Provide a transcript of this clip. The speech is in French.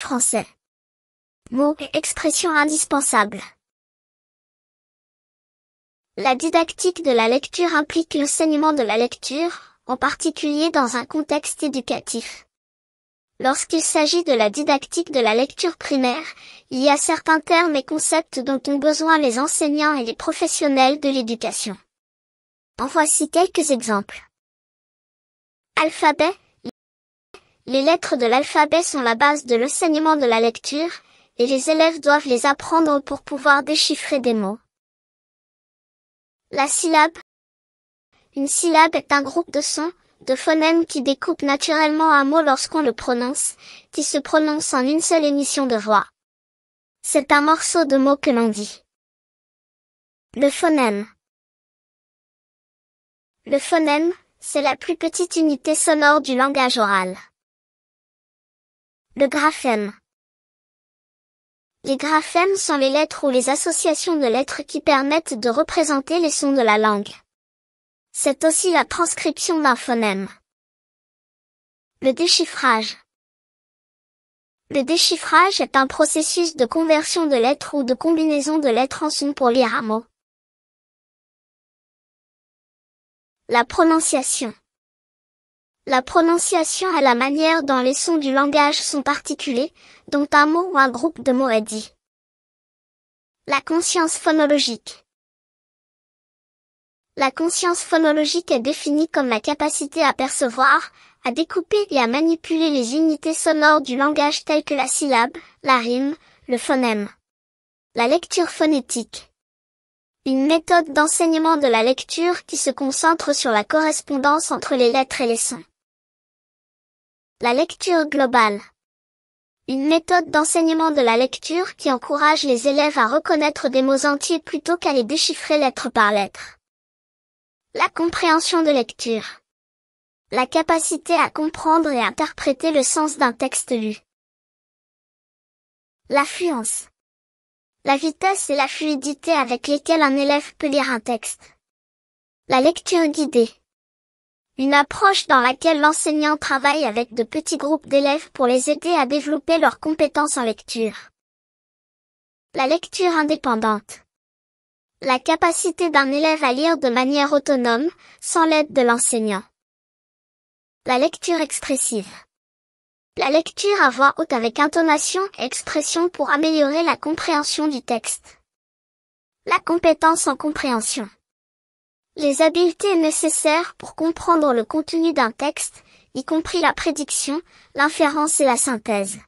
Français. Mot et expressions indispensables. La didactique de la lecture implique l'enseignement de la lecture, en particulier dans un contexte éducatif. Lorsqu'il s'agit de la didactique de la lecture primaire, il y a certains termes et concepts dont ont besoin les enseignants et les professionnels de l'éducation. En voici quelques exemples. Alphabet, les lettres de l'alphabet sont la base de l'enseignement de la lecture, et les élèves doivent les apprendre pour pouvoir déchiffrer des mots. La syllabe. Une syllabe est un groupe de sons, de phonèmes qui découpent naturellement un mot lorsqu'on le prononce, qui se prononce en une seule émission de voix. C'est un morceau de mot que l'on dit. Le phonème. Le phonème, c'est la plus petite unité sonore du langage oral. Le graphème. Les graphèmes sont les lettres ou les associations de lettres qui permettent de représenter les sons de la langue. C'est aussi la transcription d'un phonème. Le déchiffrage. Le déchiffrage est un processus de conversion de lettres ou de combinaison de lettres en son pour lire un mot. La prononciation. La prononciation et la manière dont les sons du langage sont particuliers, dont un mot ou un groupe de mots est dit. La conscience phonologique. La conscience phonologique est définie comme la capacité à percevoir, à découper et à manipuler les unités sonores du langage telles que la syllabe, la rime, le phonème. La lecture phonétique. Une méthode d'enseignement de la lecture qui se concentre sur la correspondance entre les lettres et les sons. La lecture globale. Une méthode d'enseignement de la lecture qui encourage les élèves à reconnaître des mots entiers plutôt qu'à les déchiffrer lettre par lettre. La compréhension de lecture. La capacité à comprendre et interpréter le sens d'un texte lu. L'affluence. La vitesse et la fluidité avec lesquelles un élève peut lire un texte. La lecture guidée. Une approche dans laquelle l'enseignant travaille avec de petits groupes d'élèves pour les aider à développer leurs compétences en lecture. La lecture indépendante. La capacité d'un élève à lire de manière autonome, sans l'aide de l'enseignant. La lecture expressive. La lecture à voix haute avec intonation et expression pour améliorer la compréhension du texte. La compétence en compréhension. Les habiletés nécessaires pour comprendre le contenu d'un texte, y compris la prédiction, l'inférence et la synthèse.